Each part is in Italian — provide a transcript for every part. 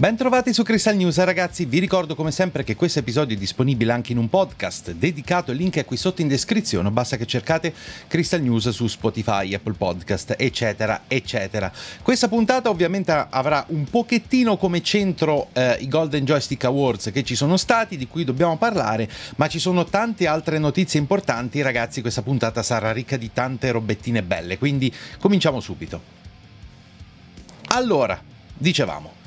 Bentrovati su Crystal News ragazzi, vi ricordo come sempre che questo episodio è disponibile anche in un podcast dedicato, il link è qui sotto in descrizione, basta che cercate Crystal News su Spotify, Apple Podcast, eccetera, eccetera. Questa puntata ovviamente avrà un pochettino come centro eh, i Golden Joystick Awards che ci sono stati, di cui dobbiamo parlare, ma ci sono tante altre notizie importanti, ragazzi questa puntata sarà ricca di tante robettine belle, quindi cominciamo subito. Allora, dicevamo.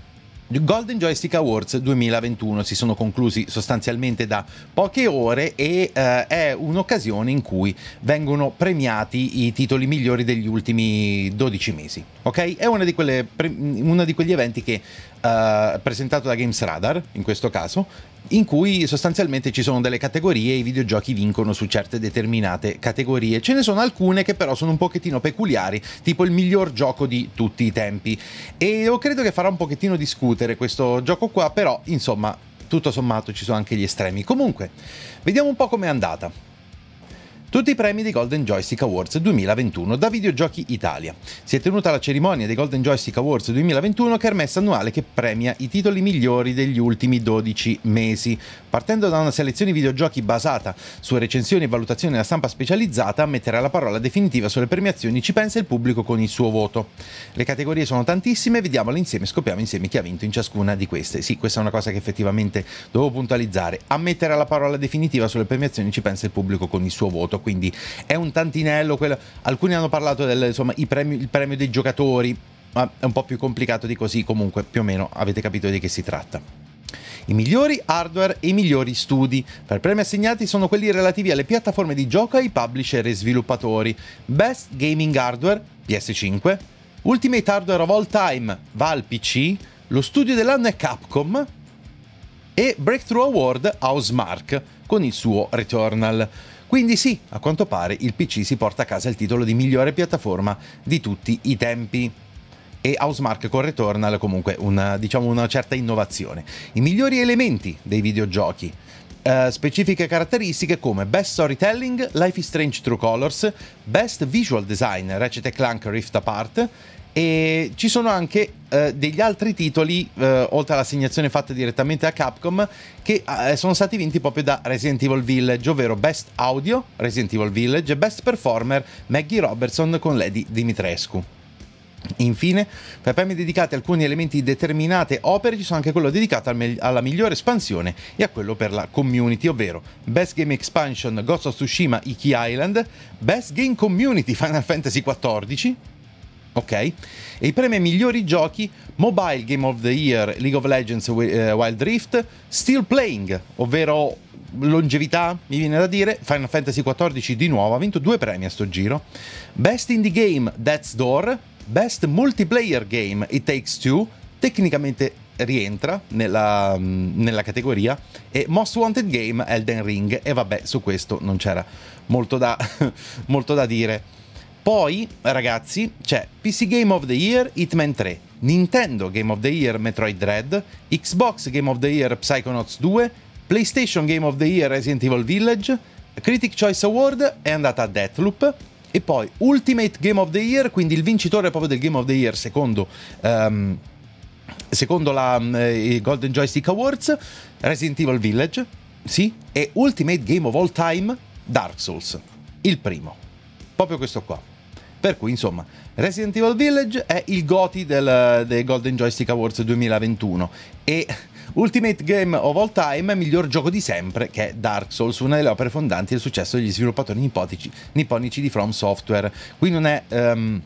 Golden Joystick Awards 2021 si sono conclusi sostanzialmente da poche ore e eh, è un'occasione in cui vengono premiati i titoli migliori degli ultimi 12 mesi. Ok? È uno di, quelle, pre- uno di quegli eventi che eh, presentato da Games Radar in questo caso in cui sostanzialmente ci sono delle categorie e i videogiochi vincono su certe determinate categorie. Ce ne sono alcune che però sono un pochettino peculiari, tipo il miglior gioco di tutti i tempi. E io credo che farà un pochettino discutere questo gioco qua, però insomma, tutto sommato ci sono anche gli estremi. Comunque, vediamo un po' com'è andata. Tutti i premi dei Golden Joystick Awards 2021 da Videogiochi Italia. Si è tenuta la cerimonia dei Golden Joystick Awards 2021 kermessa annuale che premia i titoli migliori degli ultimi 12 mesi. Partendo da una selezione videogiochi basata su recensioni e valutazioni della stampa specializzata, a mettere la parola definitiva sulle premiazioni ci pensa il pubblico con il suo voto. Le categorie sono tantissime, vediamole insieme e scopriamo insieme chi ha vinto in ciascuna di queste. Sì, questa è una cosa che effettivamente dovevo puntualizzare. A mettere la parola definitiva sulle premiazioni ci pensa il pubblico con il suo voto quindi è un tantinello. Quello... Alcuni hanno parlato del premi, il premio dei giocatori, ma è un po' più complicato di così, comunque più o meno avete capito di che si tratta. I migliori hardware e i migliori studi. Per premi assegnati sono quelli relativi alle piattaforme di gioco, ai publisher e sviluppatori. Best Gaming Hardware, PS5. Ultimate Hardware of All Time, Val PC. Lo studio dell'anno è Capcom. E Breakthrough Award, Housemark, con il suo Returnal. Quindi sì, a quanto pare il PC si porta a casa il titolo di migliore piattaforma di tutti i tempi e Housemark con Returnal comunque una, diciamo una certa innovazione. I migliori elementi dei videogiochi, Uh, specifiche caratteristiche come Best Storytelling, Life is Strange True Colors, Best Visual Design, Ratchet Clank Rift Apart e ci sono anche eh, degli altri titoli, eh, oltre all'assegnazione fatta direttamente a Capcom, che eh, sono stati vinti proprio da Resident Evil Village, ovvero Best Audio Resident Evil Village e Best Performer Maggie Robertson con Lady Dimitrescu. Infine, per premi dedicati a alcuni elementi di determinate opere ci sono anche quello dedicato al me- alla migliore espansione e a quello per la community, ovvero Best Game Expansion Ghost of Tsushima Iki Island, Best Game Community Final Fantasy XIV, Ok? E i premi migliori giochi Mobile Game of the Year, League of Legends eh, Wild Rift, Still Playing, ovvero longevità, mi viene da dire, Final Fantasy XIV di nuovo, ha vinto due premi a sto giro. Best Indie Game, Death's Door, Best Multiplayer Game, It Takes Two, tecnicamente rientra nella, mm, nella, categoria e Most Wanted Game Elden Ring e vabbè su questo non c'era molto da, molto da dire poi, ragazzi, c'è PC Game of the Year Hitman 3, Nintendo Game of the Year Metroid Dread, Xbox Game of the Year Psychonauts 2, PlayStation Game of the Year Resident Evil Village, Critic Choice Award è andata a Deathloop, e poi Ultimate Game of the Year, quindi il vincitore proprio del Game of the Year secondo, um, secondo la um, Golden Joystick Awards, Resident Evil Village, sì, e Ultimate Game of All Time, Dark Souls, il primo, proprio questo qua. Per cui, insomma, Resident Evil Village è il GOTI del, dei Golden Joystick Awards 2021 e Ultimate Game of All Time, miglior gioco di sempre, che è Dark Souls, una delle opere fondanti del successo degli sviluppatori nipotici, nipponici di From Software. Qui non è... Um,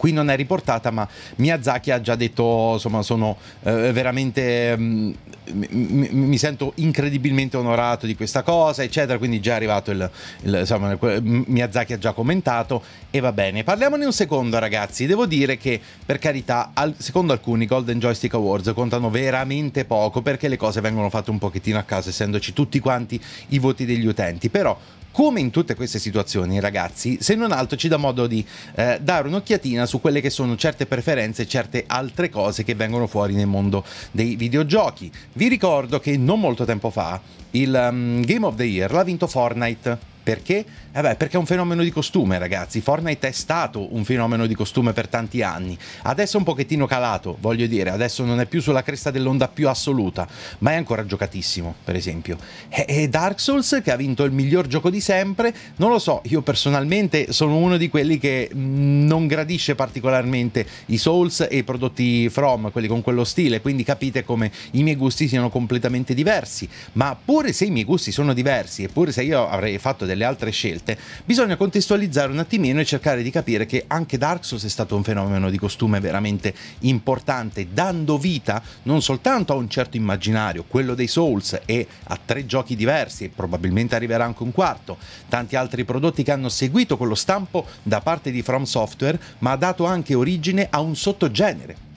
qui non è riportata, ma Miyazaki ha già detto, insomma, sono eh, veramente... Mh, mm, mi, mi, sento incredibilmente onorato di questa cosa, eccetera. Quindi già è arrivato il, il insomma, Miyazaki ha già commentato e va bene. Parliamone un secondo, ragazzi. Devo dire che, per carità, al, secondo alcuni Golden Joystick Awards contano veramente poco perché le cose vengono fatte un pochettino a caso, essendoci tutti quanti i voti degli utenti. Però come in tutte queste situazioni, ragazzi, se non altro ci dà modo di eh, dare un'occhiatina su quelle che sono certe preferenze e certe altre cose che vengono fuori nel mondo dei videogiochi. Vi ricordo che non molto tempo fa il um, Game of the Year l'ha vinto Fortnite perché? Eh perché è un fenomeno di costume, ragazzi. Fortnite è stato un fenomeno di costume per tanti anni. Adesso è un pochettino calato, voglio dire, adesso non è più sulla cresta dell'onda più assoluta, ma è ancora giocatissimo, per esempio. E Dark Souls, che ha vinto il miglior gioco di sempre, non lo so, io personalmente sono uno di quelli che mm, non gradisce particolarmente i Souls e i prodotti From, quelli con quello stile, quindi capite come i miei gusti siano completamente diversi. Ma pure se i miei gusti sono diversi, eppure se io avrei fatto delle delle altre scelte, bisogna contestualizzare un attimino e cercare di capire che anche Dark Souls è stato un fenomeno di costume veramente importante, dando vita non soltanto a un certo immaginario, quello dei Souls, e a tre giochi diversi, e probabilmente arriverà anche un quarto, tanti altri prodotti che hanno seguito quello stampo da parte di From Software, ma ha dato anche origine a un sottogenere,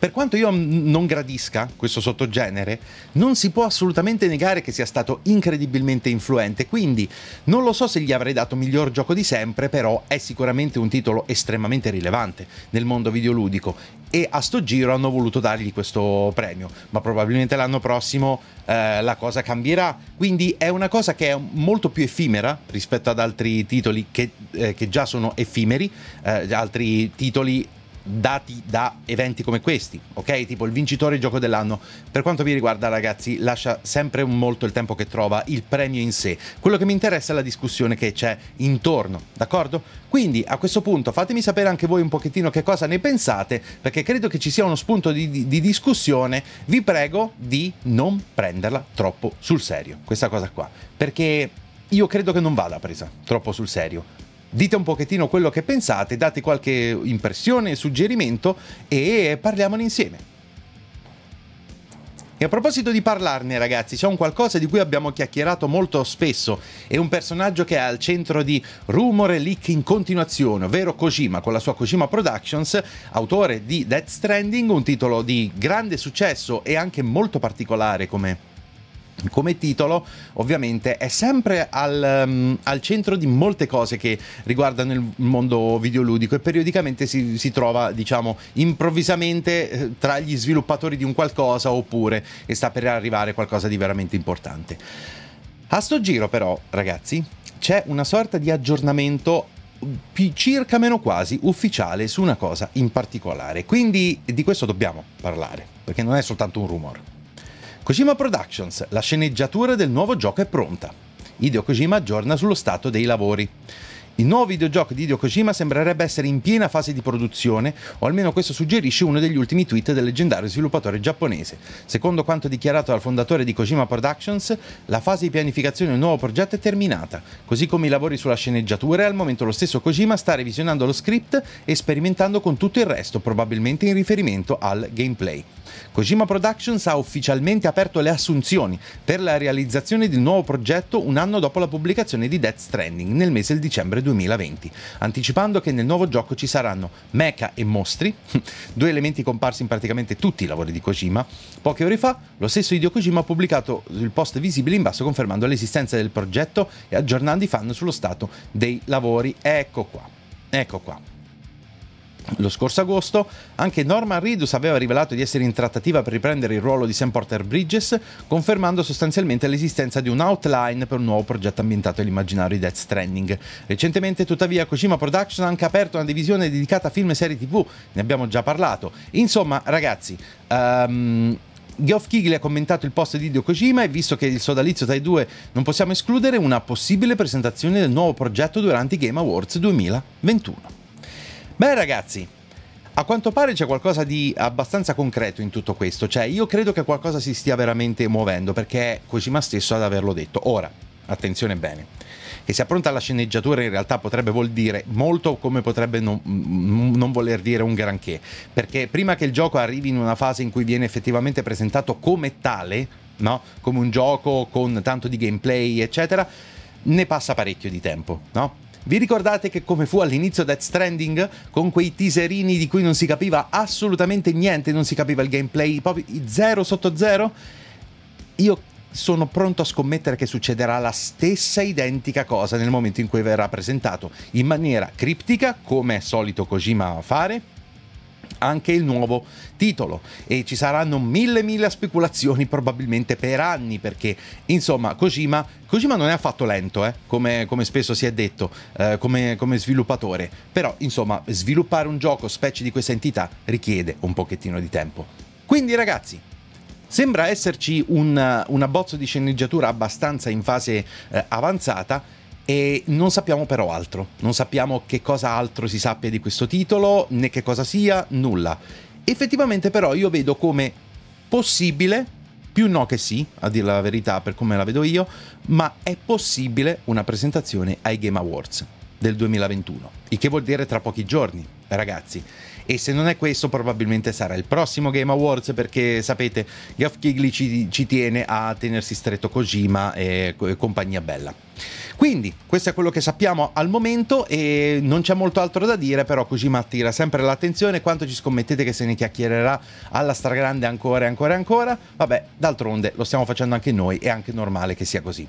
per quanto io non gradisca questo sottogenere, non si può assolutamente negare che sia stato incredibilmente influente, quindi non lo so se gli avrei dato miglior gioco di sempre, però è sicuramente un titolo estremamente rilevante nel mondo videoludico e a sto giro hanno voluto dargli questo premio, ma probabilmente l'anno prossimo eh, la cosa cambierà, quindi è una cosa che è molto più effimera rispetto ad altri titoli che, eh, che già sono effimeri, eh, altri titoli dati da eventi come questi, ok? Tipo il vincitore gioco dell'anno. Per quanto mi riguarda, ragazzi, lascia sempre molto il tempo che trova il premio in sé. Quello che mi interessa è la discussione che c'è intorno, d'accordo? Quindi a questo punto fatemi sapere anche voi un pochettino che cosa ne pensate, perché credo che ci sia uno spunto di, di, di discussione. Vi prego di non prenderla troppo sul serio, questa cosa qua, perché io credo che non vada presa troppo sul serio Dite un pochettino quello che pensate, date qualche impressione, suggerimento e parliamone insieme. E a proposito di parlarne, ragazzi, c'è un qualcosa di cui abbiamo chiacchierato molto spesso. È un personaggio che è al centro di rumore leak in continuazione, ovvero Kojima, con la sua Kojima Productions, autore di Death Stranding, un titolo di grande successo e anche molto particolare come come titolo ovviamente è sempre al, um, al, centro di molte cose che riguardano il mondo videoludico e periodicamente si, si trova diciamo improvvisamente eh, tra gli sviluppatori di un qualcosa oppure che sta per arrivare qualcosa di veramente importante. A sto giro però ragazzi c'è una sorta di aggiornamento circa meno quasi ufficiale su una cosa in particolare quindi di questo dobbiamo parlare perché non è soltanto un rumore. Kojima Productions, la sceneggiatura del nuovo gioco è pronta. Hideo Kojima aggiorna sullo stato dei lavori. Il nuovo videogioco di Hideo Kojima sembrerebbe essere in piena fase di produzione, o almeno questo suggerisce uno degli ultimi tweet del leggendario sviluppatore giapponese. Secondo quanto dichiarato dal fondatore di Kojima Productions, la fase di pianificazione del nuovo progetto è terminata, così come i lavori sulla sceneggiatura e al momento lo stesso Kojima sta revisionando lo script e sperimentando con tutto il resto, probabilmente in riferimento al gameplay. Kojima Productions ha ufficialmente aperto le assunzioni per la realizzazione di un nuovo progetto un anno dopo la pubblicazione di Death Stranding nel mese di dicembre 2020. 2020, anticipando che nel nuovo gioco ci saranno mecha e mostri, due elementi comparsi in praticamente tutti i lavori di Kojima. Poche ore fa lo stesso Hideo Kojima ha pubblicato il post visibile in basso confermando l'esistenza del progetto e aggiornando i fan sullo stato dei lavori. Ecco qua, ecco qua lo scorso agosto, anche Norman Reedus aveva rivelato di essere in trattativa per riprendere il ruolo di Sam Porter Bridges, confermando sostanzialmente l'esistenza di un outline per un nuovo progetto ambientato all'immaginario di Death Stranding. Recentemente, tuttavia, Kojima Production ha anche aperto una divisione dedicata a film e serie TV, ne abbiamo già parlato. Insomma, ragazzi, um, Geoff Keighley ha commentato il post di Hideo Kojima e visto che il sodalizio tra i due non possiamo escludere una possibile presentazione del nuovo progetto durante i Game Awards 2021. Beh ragazzi, a quanto pare c'è qualcosa di abbastanza concreto in tutto questo, cioè io credo che qualcosa si stia veramente muovendo perché è Kojima stesso ad averlo detto. Ora, attenzione bene, che sia pronta la sceneggiatura in realtà potrebbe vuol dire molto come potrebbe non, mm, non voler dire un granché, perché prima che il gioco arrivi in una fase in cui viene effettivamente presentato come tale, no? come un gioco con tanto di gameplay eccetera, ne passa parecchio di tempo, no? Vi ricordate che come fu all'inizio Death Stranding? Con quei teaserini di cui non si capiva assolutamente niente, non si capiva il gameplay, proprio 0 sotto 0? Io sono pronto a scommettere che succederà la stessa identica cosa nel momento in cui verrà presentato, in maniera criptica, come è solito Kojima fare, anche il nuovo titolo e ci saranno mille mille speculazioni probabilmente per anni perché insomma Kojima, Kojima non è affatto lento eh, come, come, spesso si è detto eh, come, come sviluppatore però insomma sviluppare un gioco specie di questa entità richiede un pochettino di tempo quindi ragazzi Sembra esserci un, un abbozzo di sceneggiatura abbastanza in fase eh, avanzata, e non sappiamo però altro, non sappiamo che cosa altro si sappia di questo titolo, né che cosa sia, nulla. Effettivamente però io vedo come possibile, più no che sì, a dire la verità per come la vedo io, ma è possibile una presentazione ai Game Awards del 2021, il che vuol dire tra pochi giorni, ragazzi e se non è questo probabilmente sarà il prossimo Game Awards perché sapete Gaff Kigli ci, ci tiene a tenersi stretto Kojima e compagnia bella. Quindi questo è quello che sappiamo al momento e non c'è molto altro da dire, però Kojima attira sempre l'attenzione, quanto ci scommettete che se ne chiacchiererà alla stragrande ancora e ancora e ancora? Vabbè, d'altronde lo stiamo facendo anche noi, è anche normale che sia così.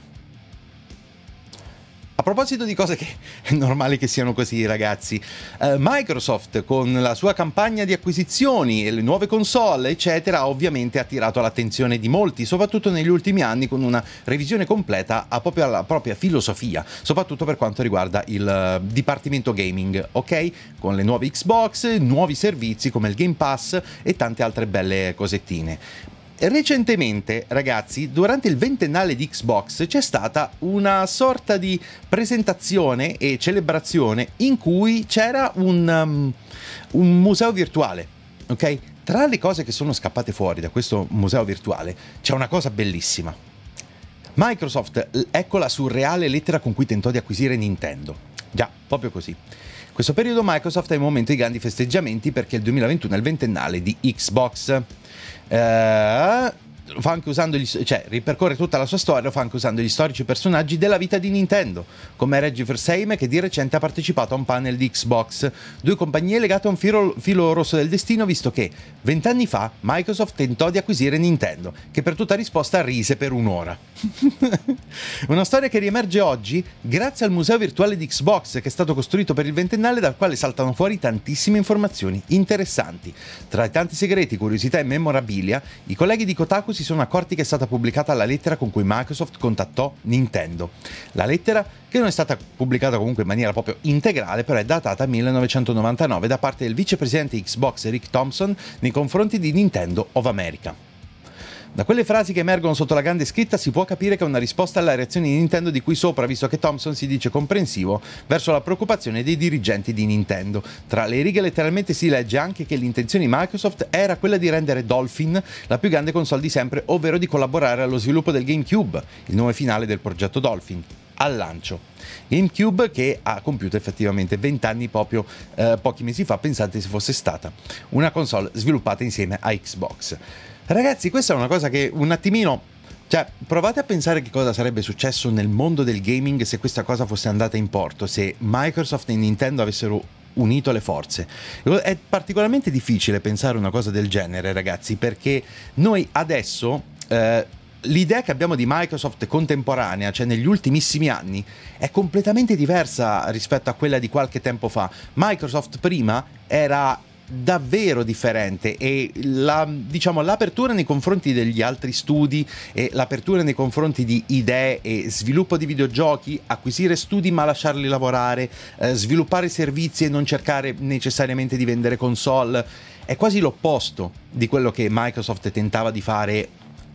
A proposito di cose che è normale che siano così, ragazzi, eh, Microsoft con la sua campagna di acquisizioni e le nuove console, eccetera, ovviamente ha attirato l'attenzione di molti, soprattutto negli ultimi anni con una revisione completa proprio alla propria filosofia, soprattutto per quanto riguarda il eh, dipartimento gaming, ok? Con le nuove Xbox, nuovi servizi come il Game Pass e tante altre belle cosettine Recentemente, ragazzi, durante il ventennale di Xbox c'è stata una sorta di presentazione e celebrazione in cui c'era un, um, un museo virtuale, ok? Tra le cose che sono scappate fuori da questo museo virtuale c'è una cosa bellissima. Microsoft, ecco la surreale lettera con cui tentò di acquisire Nintendo. Già, proprio così. Questo periodo Microsoft è il momento di grandi festeggiamenti perché il 2021 è il ventennale di Xbox. Uh, lo fa anche usando gli, cioè, ripercorre tutta la sua storia, lo fa anche usando gli storici personaggi della vita di Nintendo, come Reggie Versailles che di recente ha partecipato a un panel di Xbox, due compagnie legate a un filo, filo rosso del destino, visto che vent'anni fa Microsoft tentò di acquisire Nintendo, che per tutta risposta rise per un'ora. Una storia che riemerge oggi grazie al museo virtuale di Xbox che è stato costruito per il ventennale dal quale saltano fuori tantissime informazioni interessanti. Tra i tanti segreti, curiosità e memorabilia, i colleghi di Kotaku si si sono accorti che è stata pubblicata la lettera con cui Microsoft contattò Nintendo. La lettera, che non è stata pubblicata comunque in maniera proprio integrale, però è datata 1999 da parte del vicepresidente Xbox Rick Thompson nei confronti di Nintendo of America. Da quelle frasi che emergono sotto la grande scritta si può capire che è una risposta alla reazione di Nintendo di qui sopra, visto che Thompson si dice comprensivo verso la preoccupazione dei dirigenti di Nintendo. Tra le righe letteralmente si legge anche che l'intenzione di Microsoft era quella di rendere Dolphin la più grande console di sempre, ovvero di collaborare allo sviluppo del GameCube, il nome finale del progetto Dolphin, al lancio. GameCube che ha compiuto effettivamente 20 anni proprio eh, pochi mesi fa, pensate se fosse stata una console sviluppata insieme a Xbox. Ragazzi, questa è una cosa che un attimino cioè, provate a pensare che cosa sarebbe successo nel mondo del gaming se questa cosa fosse andata in porto, se Microsoft e Nintendo avessero unito le forze. È particolarmente difficile pensare una cosa del genere, ragazzi, perché noi adesso... Eh, l'idea che abbiamo di Microsoft contemporanea, cioè negli ultimissimi anni, è completamente diversa rispetto a quella di qualche tempo fa. Microsoft prima era davvero differente e la, diciamo, l'apertura nei confronti degli altri studi e l'apertura nei confronti di idee e sviluppo di videogiochi, acquisire studi ma lasciarli lavorare, eh, sviluppare servizi e non cercare necessariamente di vendere console, è quasi l'opposto di quello che Microsoft tentava di fare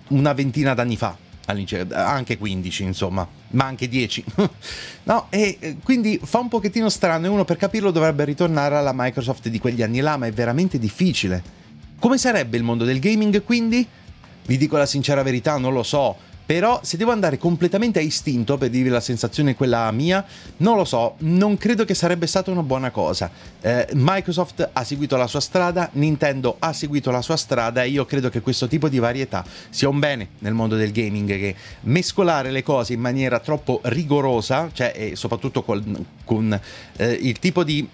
una ventina d'anni fa anche 15 insomma, ma anche 10. no, e eh, quindi fa un pochettino strano e uno per capirlo dovrebbe ritornare alla Microsoft di quegli anni là, ma è veramente difficile. Come sarebbe il mondo del gaming quindi? Vi dico la sincera verità, non lo so. Però se devo andare completamente a istinto per dirvi la sensazione quella mia, non lo so, non credo che sarebbe stata una buona cosa. Eh, Microsoft ha seguito la sua strada, Nintendo ha seguito la sua strada e io credo che questo tipo di varietà sia un bene nel mondo del gaming che mescolare le cose in maniera troppo rigorosa, cioè e soprattutto con, con eh, il tipo di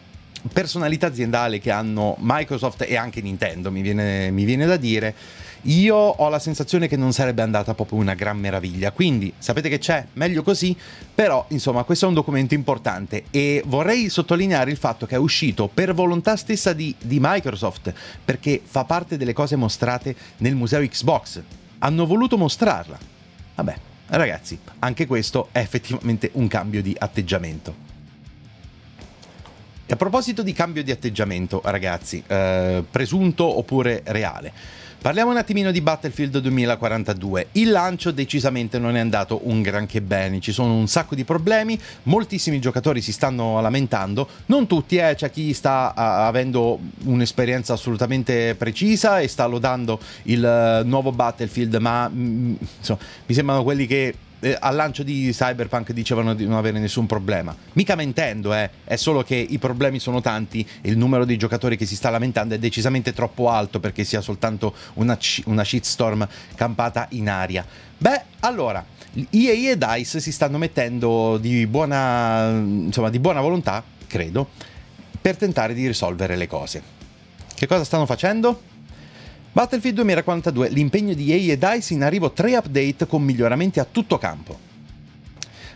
personalità aziendale che hanno Microsoft e anche Nintendo, mi viene, mi viene da dire io ho la sensazione che non sarebbe andata proprio una gran meraviglia. Quindi sapete che c'è, meglio così, però insomma questo è un documento importante e vorrei sottolineare il fatto che è uscito per volontà stessa di, di Microsoft, perché fa parte delle cose mostrate nel museo Xbox. Hanno voluto mostrarla. Vabbè, ragazzi, anche questo è effettivamente un cambio di atteggiamento. E a proposito di cambio di atteggiamento, ragazzi, eh, presunto oppure reale, Parliamo un attimino di Battlefield 2042. Il lancio decisamente non è andato un granché bene, ci sono un sacco di problemi, moltissimi giocatori si stanno lamentando, non tutti, eh, c'è chi sta a, avendo un'esperienza assolutamente precisa e sta lodando il eh, nuovo Battlefield, ma mh, mm, insomma, mi sembrano quelli che eh, al lancio di Cyberpunk dicevano di non avere nessun problema. Mica mentendo, eh, è solo che i problemi sono tanti e il numero di giocatori che si sta lamentando è decisamente troppo alto perché sia soltanto una, una shitstorm campata in aria. Beh, allora, EA e DICE si stanno mettendo di buona, insomma, di buona volontà, credo, per tentare di risolvere le cose. Che cosa stanno facendo? Battlefield 2042, l'impegno di EA e DICE in arrivo 3 update con miglioramenti a tutto campo.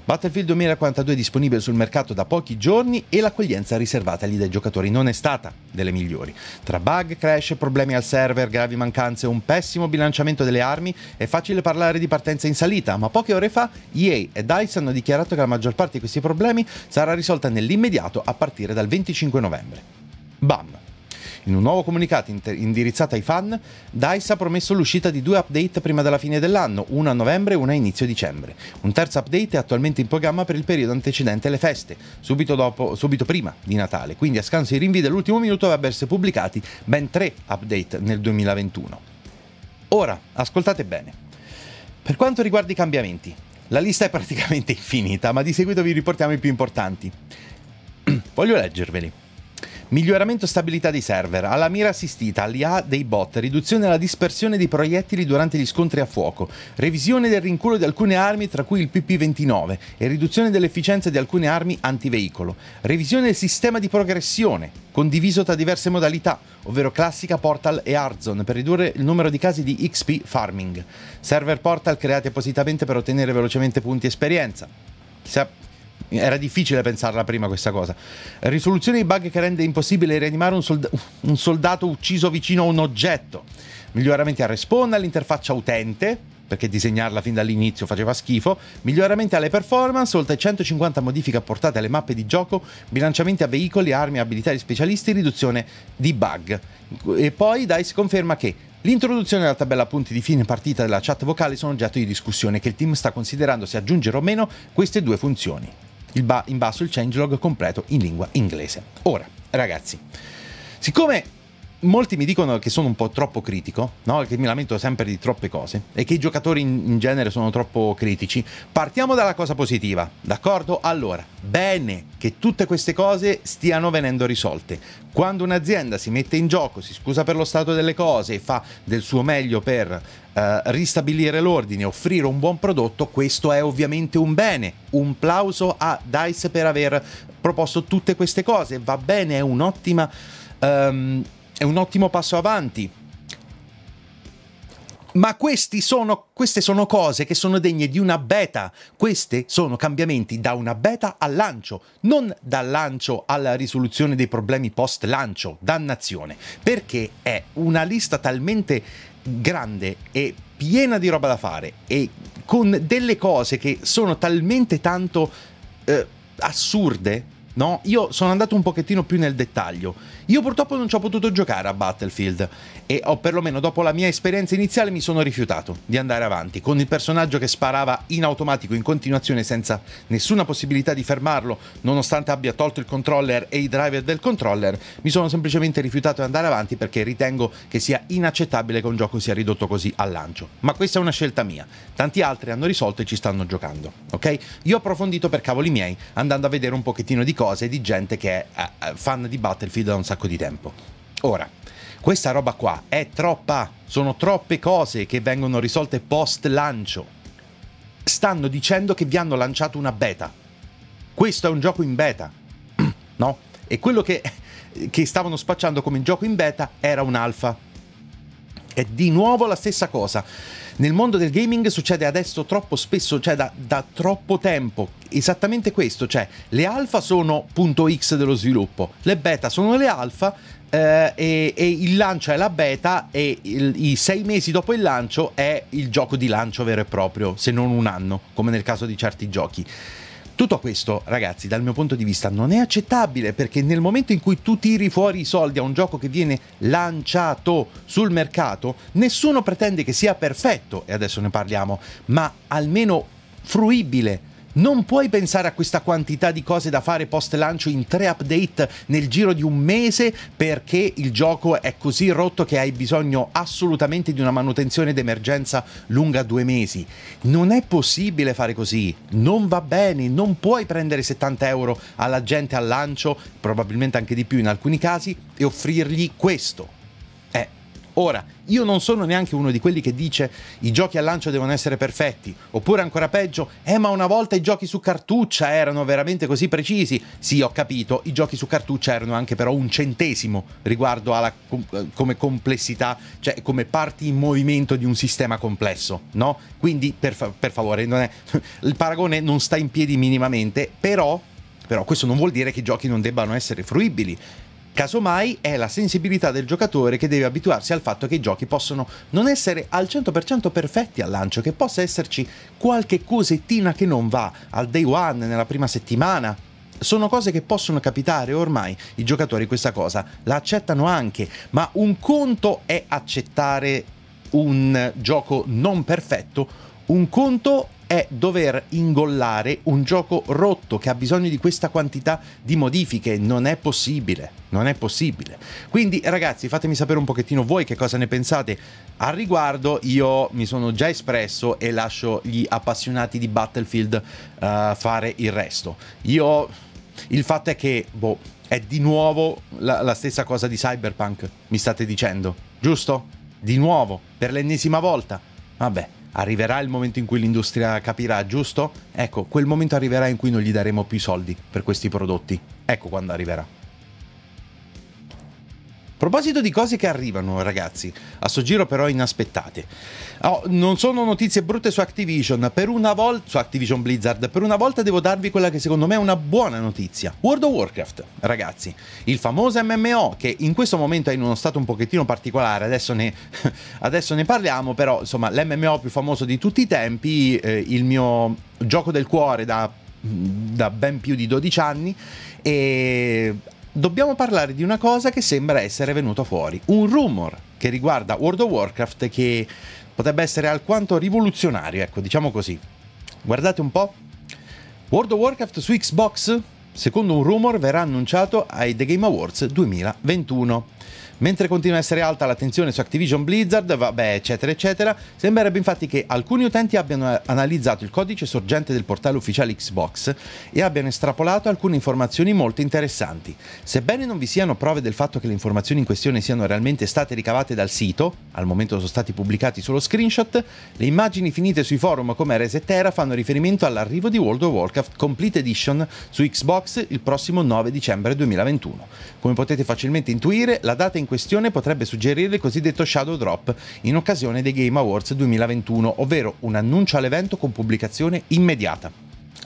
Battlefield 2042 è disponibile sul mercato da pochi giorni e l'accoglienza riservatagli dai giocatori non è stata delle migliori. Tra bug, crash, problemi al server, gravi mancanze, e un pessimo bilanciamento delle armi, è facile parlare di partenza in salita, ma poche ore fa EA e DICE hanno dichiarato che la maggior parte di questi problemi sarà risolta nell'immediato a partire dal 25 novembre. Bam! In un nuovo comunicato indirizzato ai fan, DICE ha promesso l'uscita di due update prima della fine dell'anno, una a novembre e una a inizio dicembre. Un terzo update è attualmente in programma per il periodo antecedente alle feste, subito, dopo, subito prima di Natale, quindi a scanso di rinvii dell'ultimo minuto avrebbero essere pubblicati ben tre update nel 2021. Ora, ascoltate bene. Per quanto riguarda i cambiamenti, la lista è praticamente infinita, ma di seguito vi riportiamo i più importanti. Voglio leggerveli. Miglioramento stabilità dei server, alla mira assistita, all'IA dei bot, riduzione della dispersione dei proiettili durante gli scontri a fuoco, revisione del rinculo di alcune armi tra cui il PP-29 e riduzione dell'efficienza di alcune armi antiveicolo, revisione del sistema di progressione, condiviso tra diverse modalità, ovvero classica, portal e Arzon, per ridurre il numero di casi di XP farming, server portal creati appositamente per ottenere velocemente punti esperienza. Chissà era difficile pensarla prima questa cosa. Risoluzione di bug che rende impossibile rianimare un, solda un soldato ucciso vicino a un oggetto. Miglioramenti al respawn, all'interfaccia utente, perché disegnarla fin dall'inizio faceva schifo, miglioramenti alle performance, oltre 150 modifiche apportate alle mappe di gioco, bilanciamenti a veicoli, armi, abilità di specialisti, riduzione di bug. E poi DICE conferma che L'introduzione della tabella punti di fine partita della chat vocale sono oggetto di discussione che il team sta considerando se aggiungere o meno queste due funzioni ba- in basso il changelog completo in lingua inglese. Ora, ragazzi, siccome molti mi dicono che sono un po' troppo critico, no? che mi lamento sempre di troppe cose e che i giocatori in, genere sono troppo critici. Partiamo dalla cosa positiva, d'accordo? Allora, bene che tutte queste cose stiano venendo risolte. Quando un'azienda si mette in gioco, si scusa per lo stato delle cose e fa del suo meglio per eh, ristabilire l'ordine, offrire un buon prodotto, questo è ovviamente un bene. Un plauso a DICE per aver proposto tutte queste cose. Va bene, è un'ottima... Um, è un ottimo passo avanti. Ma sono, queste sono cose che sono degne di una beta. Queste sono cambiamenti da una beta al lancio, non dal lancio alla risoluzione dei problemi post lancio, dannazione, perché è una lista talmente grande e piena di roba da fare e con delle cose che sono talmente tanto eh, assurde, no? Io sono andato un pochettino più nel dettaglio io purtroppo non ci ho potuto giocare a Battlefield e ho perlomeno dopo la mia esperienza iniziale mi sono rifiutato di andare avanti con il personaggio che sparava in automatico in continuazione senza nessuna possibilità di fermarlo nonostante abbia tolto il controller e i driver del controller. Mi sono semplicemente rifiutato di andare avanti perché ritengo che sia inaccettabile che un gioco sia ridotto così al lancio. Ma questa è una scelta mia. Tanti altri hanno risolto e ci stanno giocando, ok? Io ho approfondito per cavoli miei andando a vedere un pochettino di cose di gente che è eh, eh, fan di Battlefield da un sacco sacco di tempo. Ora, questa roba qua è troppa, sono troppe cose che vengono risolte post lancio. Stanno dicendo che vi hanno lanciato una beta. Questo è un gioco in beta, no? E quello che, che stavano spacciando come gioco in beta era un alfa è di nuovo la stessa cosa. Nel mondo del gaming succede adesso troppo spesso, cioè da, da troppo tempo, esattamente questo, cioè le alfa sono punto X dello sviluppo, le beta sono le alfa, Uh, e, e, il lancio è la beta e il, i sei mesi dopo il lancio è il gioco di lancio vero e proprio, se non un anno, come nel caso di certi giochi. Tutto questo, ragazzi, dal mio punto di vista non è accettabile perché nel momento in cui tu tiri fuori i soldi a un gioco che viene lanciato sul mercato, nessuno pretende che sia perfetto, e adesso ne parliamo, ma almeno fruibile non puoi pensare a questa quantità di cose da fare post lancio in tre update nel giro di un mese perché il gioco è così rotto che hai bisogno assolutamente di una manutenzione d'emergenza lunga due mesi. Non è possibile fare così, non va bene, non puoi prendere 70 euro alla gente al lancio, probabilmente anche di più in alcuni casi, e offrirgli questo. Ora, io non sono neanche uno di quelli che dice i giochi a lancio devono essere perfetti, oppure ancora peggio, eh ma una volta i giochi su cartuccia erano veramente così precisi. Sì, ho capito, i giochi su cartuccia erano anche però un centesimo riguardo alla come complessità, cioè come parti in movimento di un sistema complesso, no? Quindi per, fa per favore, è, il paragone non sta in piedi minimamente, però, però questo non vuol dire che i giochi non debbano essere fruibili Casomai è la sensibilità del giocatore che deve abituarsi al fatto che i giochi possono non essere al 100% perfetti al lancio, che possa esserci qualche cosettina che non va al day one, nella prima settimana, sono cose che possono capitare ormai, i giocatori questa cosa la accettano anche, ma un conto è accettare un gioco non perfetto, un conto è dover ingollare un gioco rotto che ha bisogno di questa quantità di modifiche. Non è possibile, non è possibile. Quindi ragazzi fatemi sapere un pochettino voi che cosa ne pensate al riguardo. Io mi sono già espresso e lascio gli appassionati di Battlefield uh, fare il resto. Io, il fatto è che, boh, è di nuovo la, la stessa cosa di Cyberpunk, mi state dicendo, giusto? Di nuovo, per l'ennesima volta. Vabbè arriverà il momento in cui l'industria capirà, giusto? Ecco, quel momento arriverà in cui non gli daremo più soldi per questi prodotti. Ecco quando arriverà proposito di cose che arrivano, ragazzi, a sto giro però inaspettate. Oh, non sono notizie brutte su Activision, per una volta su Activision Blizzard, per una volta devo darvi quella che secondo me è una buona notizia. World of Warcraft, ragazzi, il famoso MMO che in questo momento è in uno stato un pochettino particolare, adesso ne, adesso ne parliamo, però insomma l'MMO più famoso di tutti i tempi, eh, il mio gioco del cuore da da ben più di 12 anni e dobbiamo parlare di una cosa che sembra essere venuta fuori, un rumor che riguarda World of Warcraft che potrebbe essere alquanto rivoluzionario, ecco, diciamo così. Guardate un po'. World of Warcraft su Xbox, secondo un rumor, verrà annunciato ai The Game Awards 2021. Mentre continua a essere alta l'attenzione su Activision Blizzard, vabbè, eccetera, eccetera, sembrerebbe infatti che alcuni utenti abbiano eh, analizzato il codice sorgente del portale ufficiale Xbox e abbiano estrapolato alcune informazioni molto interessanti. Sebbene non vi siano prove del fatto che le informazioni in questione siano realmente state ricavate dal sito, al momento sono stati pubblicati solo screenshot, le immagini finite sui forum come Resetera fanno riferimento all'arrivo di World of Warcraft Complete Edition su Xbox il prossimo 9 dicembre 2021. Come potete facilmente intuire, la data in in questione potrebbe suggerire il cosiddetto shadow drop in occasione dei Game Awards 2021, ovvero un annuncio all'evento con pubblicazione immediata.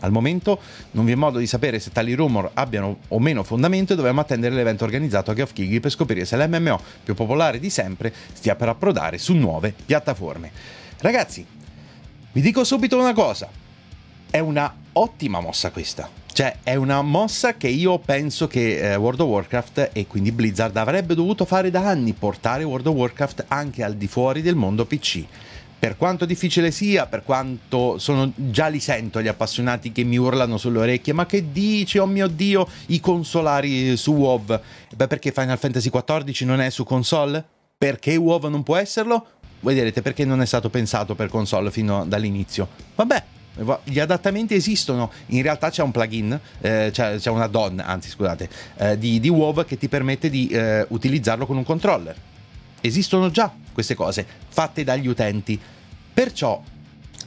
Al momento non vi è modo di sapere se tali rumor abbiano o meno fondamento e dobbiamo attendere l'evento organizzato a Geoff Keighley per scoprire se l'MMO più popolare di sempre stia per approdare su nuove piattaforme. Ragazzi, vi dico subito una cosa, è una ottima mossa questa. Cioè è una mossa che io penso che eh, World of Warcraft e quindi Blizzard avrebbe dovuto fare da anni, portare World of Warcraft anche al di fuori del mondo PC per quanto difficile sia, per quanto sono, già li sento gli appassionati che mi urlano sulle orecchie, ma che dici, oh mio Dio, i consolari eh, su WoW? Beh, perché Final Fantasy XIV non è su console? Perché WoW non può esserlo? Voi direte perché non è stato pensato per console fino dall'inizio. Vabbè, eh, gli adattamenti esistono, in realtà c'è un plugin, eh, c'è, c'è una DON, anzi scusate, eh, di, di WoW che ti permette di eh, utilizzarlo con un controller. Esistono già queste cose, fatte dagli utenti. Perciò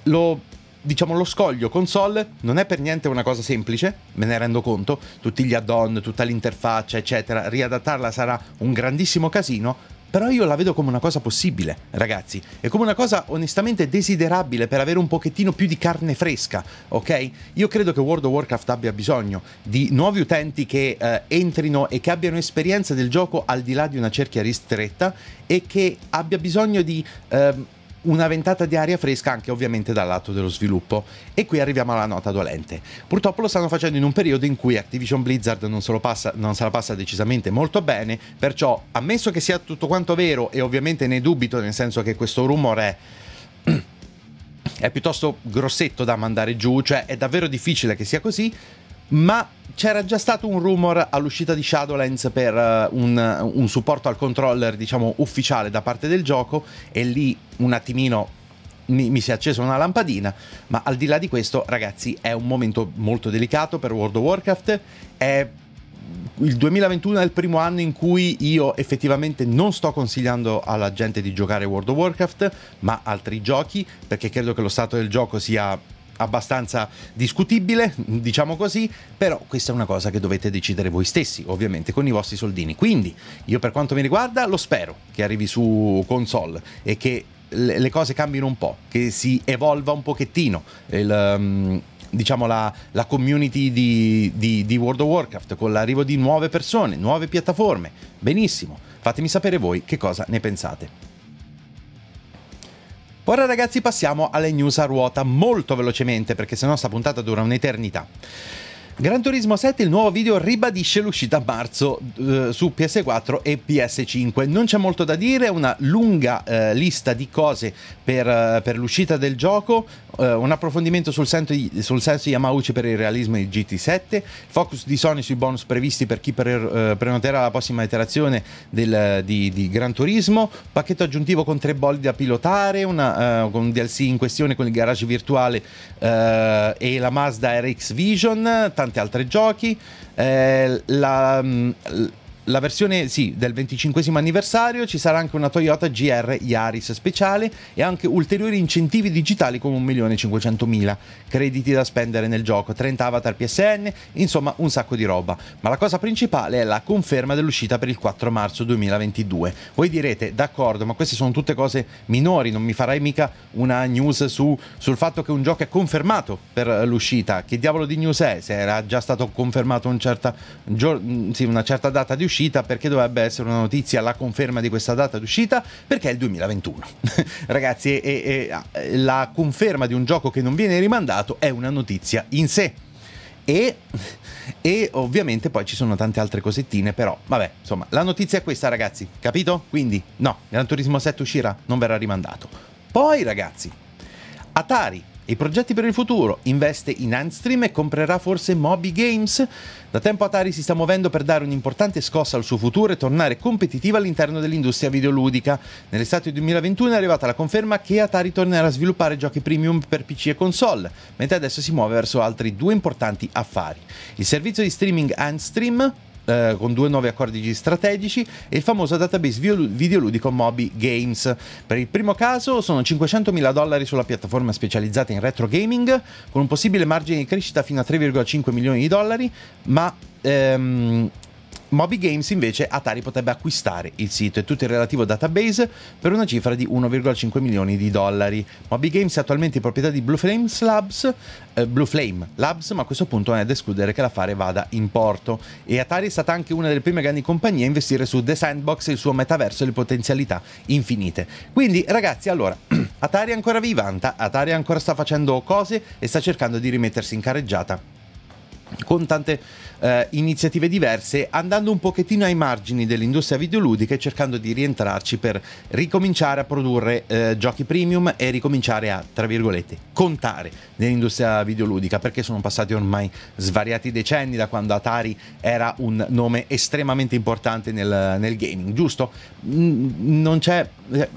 lo, diciamo, lo scoglio console non è per niente una cosa semplice, me ne rendo conto, tutti gli add-on, tutta l'interfaccia, eccetera, riadattarla sarà un grandissimo casino, però io la vedo come una cosa possibile, ragazzi, e come una cosa onestamente desiderabile per avere un pochettino più di carne fresca, ok? Io credo che World of Warcraft abbia bisogno di nuovi utenti che eh, entrino e che abbiano esperienza del gioco al di là di una cerchia ristretta e che abbia bisogno di... Eh, una ventata di aria fresca anche ovviamente dal lato dello sviluppo. E qui arriviamo alla nota dolente. Purtroppo lo stanno facendo in un periodo in cui Activision Blizzard non se, passa, non se la passa decisamente molto bene, perciò ammesso che sia tutto quanto vero, e ovviamente ne dubito nel senso che questo rumore è piuttosto grossetto da mandare giù, cioè è davvero difficile che sia così, ma c'era già stato un rumor all'uscita di Shadowlands per uh, un, un, supporto al controller, diciamo, ufficiale da parte del gioco e lì un attimino mi, mi, si è accesa una lampadina, ma al di là di questo, ragazzi, è un momento molto delicato per World of Warcraft, è il 2021 è il primo anno in cui io effettivamente non sto consigliando alla gente di giocare World of Warcraft, ma altri giochi, perché credo che lo stato del gioco sia abbastanza discutibile, diciamo così, però questa è una cosa che dovete decidere voi stessi, ovviamente con i vostri soldini. Quindi io per quanto mi riguarda lo spero che arrivi su console e che le cose cambino un po', che si evolva un pochettino il, um, diciamo la, la, community di, di, di World of Warcraft con l'arrivo di nuove persone, nuove piattaforme. Benissimo, fatemi sapere voi che cosa ne pensate. Ora ragazzi passiamo alle news a ruota molto velocemente perché sennò sta puntata dura un'eternità. Gran Turismo 7, il nuovo video ribadisce l'uscita a marzo eh, su PS4 e PS5. Non c'è molto da dire, una lunga eh, lista di cose per, eh, per l'uscita del gioco, eh, un approfondimento sul, senso di, sul senso Yamauchi per il realismo di GT7, focus di Sony sui bonus previsti per chi pre eh, prenoterà la prossima iterazione del, eh, di, di, Gran Turismo, pacchetto aggiuntivo con tre bolli da pilotare, una, con un DLC in questione con il garage virtuale e la Mazda RX Vision, tanti altri giochi. Eh, la, mm, la versione sì, del 25 anniversario ci sarà anche una Toyota GR Yaris speciale e anche ulteriori incentivi digitali come 1.500.000 crediti da spendere nel gioco, 30 avatar PSN, insomma un sacco di roba. Ma la cosa principale è la conferma dell'uscita per il 4 marzo 2022. Voi direte, d'accordo, ma queste sono tutte cose minori, non mi farai mica una news su, sul fatto che un gioco è confermato per l'uscita. Che diavolo di news è? Se era già stato confermato un certa, sì, una certa data di uscita, uscita, perché dovrebbe essere una notizia la conferma di questa data d'uscita, perché è il 2021. Ragazzi, e, e, ah, la conferma di un gioco che non viene rimandato è una notizia in sé. E, e, ovviamente poi ci sono tante altre cosettine, però vabbè, insomma, la notizia è questa ragazzi, capito? Quindi no, Gran Turismo 7 uscirà, non verrà rimandato. Poi ragazzi, Atari i progetti per il futuro. Investe in Handstream e comprerà forse Moby Games? Da tempo Atari si sta muovendo per dare un'importante scossa al suo futuro e tornare competitiva all'interno dell'industria videoludica. Nell'estate 2021 è arrivata la conferma che Atari tornerà a sviluppare giochi premium per PC e console, mentre adesso si muove verso altri due importanti affari. Il servizio di streaming Handstream eh, con due nuovi accordi strategici e il famoso database videoludico Moby Games. Per il primo caso sono 500.000 dollari sulla piattaforma specializzata in retro gaming, con un possibile margine di crescita fino a 3,5 milioni di dollari, ma ehm, Moby Games invece Atari potrebbe acquistare il sito e tutto il relativo database per una cifra di 1,5 milioni di dollari. Moby Games è attualmente proprietà di Blue, Labs, eh, Blue Flame Labs, ma a questo punto non è da escludere che l'affare vada in porto. E Atari è stata anche una delle prime grandi compagnie a investire su The Sandbox, il suo metaverso e le potenzialità infinite. Quindi ragazzi, allora, Atari è ancora vivanta, Atari ancora sta facendo cose e sta cercando di rimettersi in careggiata con tante eh, iniziative diverse andando un pochettino ai margini dell'industria videoludica e cercando di rientrarci per ricominciare a produrre eh, giochi premium e ricominciare a, tra virgolette, contare nell'industria videoludica perché sono passati ormai svariati decenni da quando Atari era un nome estremamente importante nel, nel gaming, giusto? Non c'è,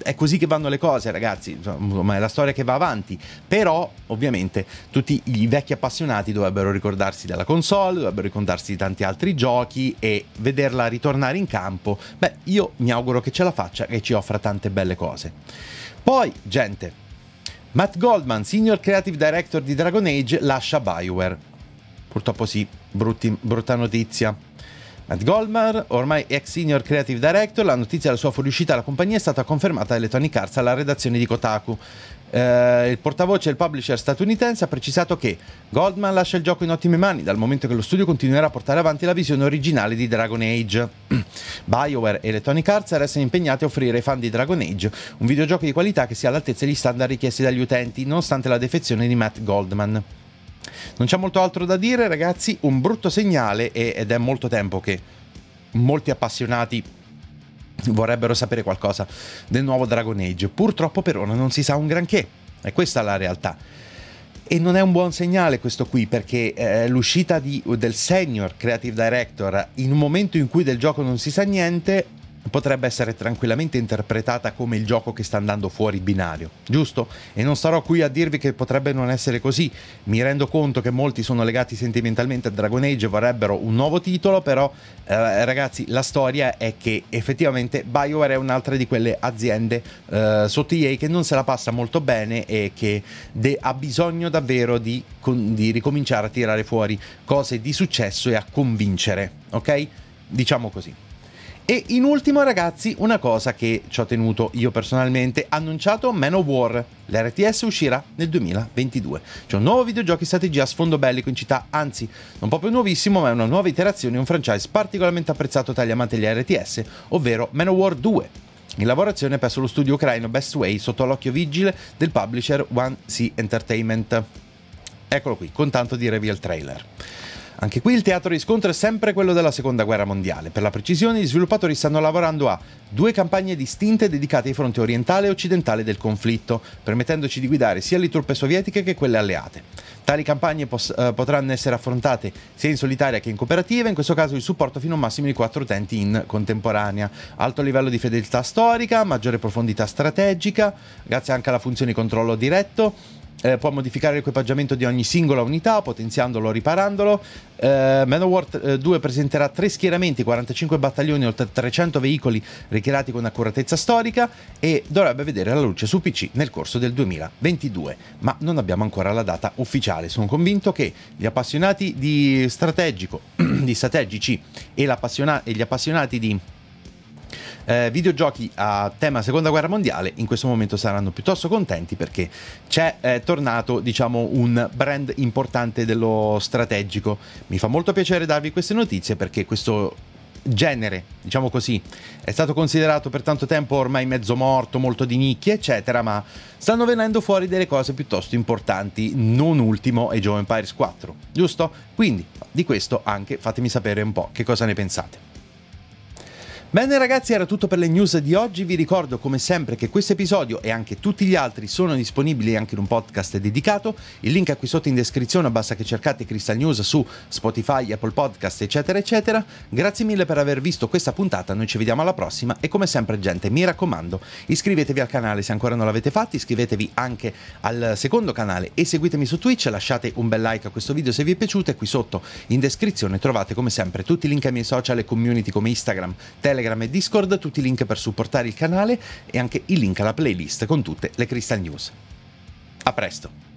è così che vanno le cose ragazzi, ma è la storia che va avanti, però ovviamente tutti i vecchi appassionati dovrebbero ricordarsi della console, dovrebbero ricordarsi occuparsi di tanti altri giochi e vederla ritornare in campo, beh, io mi auguro che ce la faccia e ci offra tante belle cose. Poi, gente, Matt Goldman, Senior Creative Director di Dragon Age, lascia Bioware. Purtroppo sì, brutti, brutta notizia. Matt Goldman, ormai ex senior creative director, la notizia della sua fuoriuscita alla compagnia è stata confermata da Electronic Arts alla redazione di Kotaku. Eh, il portavoce del publisher statunitense ha precisato che Goldman lascia il gioco in ottime mani dal momento che lo studio continuerà a portare avanti la visione originale di Dragon Age. BioWare e Electronic Arts restano impegnati a offrire ai fan di Dragon Age un videogioco di qualità che sia all'altezza degli standard richiesti dagli utenti, nonostante la defezione di Matt Goldman. Non c'è molto altro da dire, ragazzi, un brutto segnale ed è molto tempo che molti appassionati vorrebbero sapere qualcosa del nuovo Dragon Age. Purtroppo per ora non si sa un granché, è questa la realtà. E non è un buon segnale questo qui, perché eh, l'uscita di, del senior creative director in un momento in cui del gioco non si sa niente potrebbe essere tranquillamente interpretata come il gioco che sta andando fuori binario, giusto? E non starò qui a dirvi che potrebbe non essere così, mi rendo conto che molti sono legati sentimentalmente a Dragon Age e vorrebbero un nuovo titolo, però eh, ragazzi la storia è che effettivamente BioWare è un'altra di quelle aziende eh, sotto EA che non se la passa molto bene e che ha bisogno davvero di, di ricominciare a tirare fuori cose di successo e a convincere, ok? Diciamo così. E in ultimo ragazzi una cosa che ci ho tenuto io personalmente, annunciato Man of War, l'RTS uscirà nel 2022. C'è un nuovo videogioco di strategia a sfondo bellico in città, anzi non proprio nuovissimo ma è una nuova iterazione di un franchise particolarmente apprezzato tra gli amanti degli RTS, ovvero Man of War 2, in lavorazione presso lo studio ucraino Best Way sotto l'occhio vigile del publisher One c Entertainment. Eccolo qui, con tanto di reveal trailer. Anche qui il teatro di scontro è sempre quello della Seconda Guerra Mondiale. Per la precisione, gli sviluppatori stanno lavorando a due campagne distinte dedicate ai fronti orientale e occidentale del conflitto, permettendoci di guidare sia le truppe sovietiche che quelle alleate. Tali campagne pos- eh, potranno essere affrontate sia in solitaria che in cooperativa, in questo caso il supporto fino a un massimo di 4 utenti in contemporanea. Alto livello di fedeltà storica, maggiore profondità strategica, grazie anche alla funzione di controllo diretto eh, può modificare l'equipaggiamento di ogni singola unità, potenziandolo o riparandolo. Eh, Manowar 2 eh, presenterà tre schieramenti, 45 battaglioni, oltre 300 veicoli ricreati con accuratezza storica e dovrebbe vedere la luce su PC nel corso del 2022, ma non abbiamo ancora la data ufficiale. Sono convinto che gli appassionati di strategico, di strategici e, e gli appassionati di eh, videogiochi a tema seconda guerra mondiale in questo momento saranno piuttosto contenti perché c'è eh, tornato diciamo un brand importante dello strategico mi fa molto piacere darvi queste notizie perché questo genere, diciamo così, è stato considerato per tanto tempo ormai mezzo morto, molto di nicchia, eccetera, ma stanno venendo fuori delle cose piuttosto importanti, non ultimo Age of Empires 4, giusto? Quindi, di questo anche fatemi sapere un po' che cosa ne pensate. Bene ragazzi, era tutto per le news di oggi. Vi ricordo come sempre che questo episodio e anche tutti gli altri sono disponibili anche in un podcast dedicato. Il link è qui sotto in descrizione, basta che cercate Crystal News su Spotify, Apple Podcast, eccetera, eccetera. Grazie mille per aver visto questa puntata, noi ci vediamo alla prossima e come sempre gente, mi raccomando, iscrivetevi al canale se ancora non l'avete fatto, iscrivetevi anche al secondo canale e seguitemi su Twitch, lasciate un bel like a questo video se vi è piaciuto e qui sotto in descrizione trovate come sempre tutti i link ai miei social e community come Instagram, Telegram, Telegram e Discord, tutti i link per supportare il canale e anche il link alla playlist con tutte le Crystal News. A presto!